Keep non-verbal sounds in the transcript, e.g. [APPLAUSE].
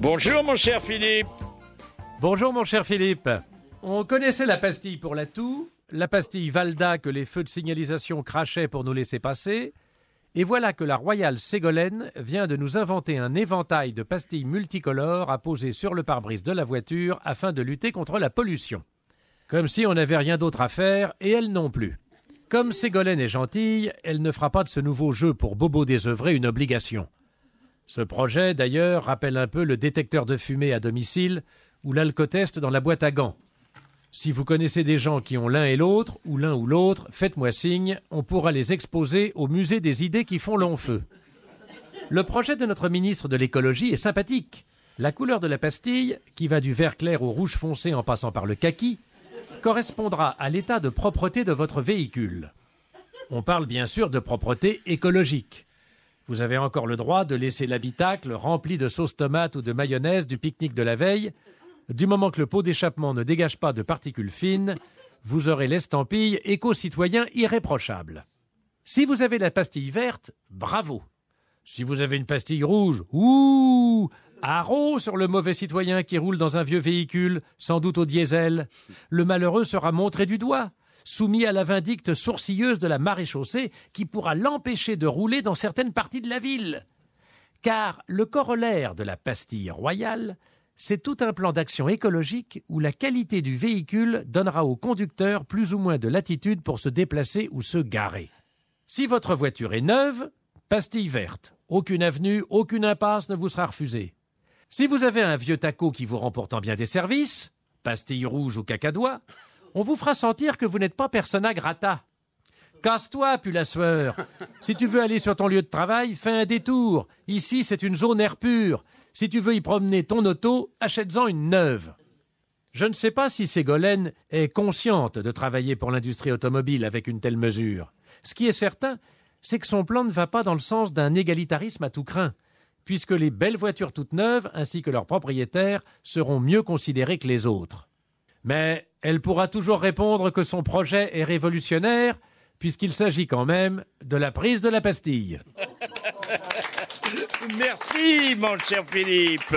Bonjour mon cher Philippe. Bonjour mon cher Philippe. On connaissait la pastille pour la toux, la pastille Valda que les feux de signalisation crachaient pour nous laisser passer, et voilà que la royale Ségolène vient de nous inventer un éventail de pastilles multicolores à poser sur le pare-brise de la voiture afin de lutter contre la pollution. Comme si on n'avait rien d'autre à faire, et elle non plus. Comme Ségolène est gentille, elle ne fera pas de ce nouveau jeu pour Bobo Désœuvrer une obligation. Ce projet, d'ailleurs, rappelle un peu le détecteur de fumée à domicile ou l'alcotest dans la boîte à gants. Si vous connaissez des gens qui ont l'un et l'autre, ou l'un ou l'autre, faites-moi signe, on pourra les exposer au musée des idées qui font long feu. Le projet de notre ministre de l'écologie est sympathique. La couleur de la pastille, qui va du vert clair au rouge foncé en passant par le kaki, correspondra à l'état de propreté de votre véhicule. On parle bien sûr de propreté écologique. Vous avez encore le droit de laisser l'habitacle rempli de sauce tomate ou de mayonnaise du pique-nique de la veille. Du moment que le pot d'échappement ne dégage pas de particules fines, vous aurez l'estampille éco-citoyen irréprochable. Si vous avez la pastille verte, bravo. Si vous avez une pastille rouge, ouh Haro sur le mauvais citoyen qui roule dans un vieux véhicule, sans doute au diesel. Le malheureux sera montré du doigt soumis à la vindicte sourcilleuse de la maréchaussée qui pourra l'empêcher de rouler dans certaines parties de la ville. Car le corollaire de la pastille royale, c'est tout un plan d'action écologique où la qualité du véhicule donnera au conducteur plus ou moins de latitude pour se déplacer ou se garer. Si votre voiture est neuve, pastille verte. Aucune avenue, aucune impasse ne vous sera refusée. Si vous avez un vieux taco qui vous pourtant bien des services, pastille rouge ou cacadois, on vous fera sentir que vous n'êtes pas persona grata. Casse-toi, sueur [LAUGHS] Si tu veux aller sur ton lieu de travail, fais un détour. Ici, c'est une zone air pur. Si tu veux y promener ton auto, achète-en une neuve. Je ne sais pas si Ségolène est consciente de travailler pour l'industrie automobile avec une telle mesure. Ce qui est certain, c'est que son plan ne va pas dans le sens d'un égalitarisme à tout craint, puisque les belles voitures toutes neuves ainsi que leurs propriétaires seront mieux considérées que les autres. Mais elle pourra toujours répondre que son projet est révolutionnaire, puisqu'il s'agit quand même de la prise de la pastille. Merci, mon cher Philippe.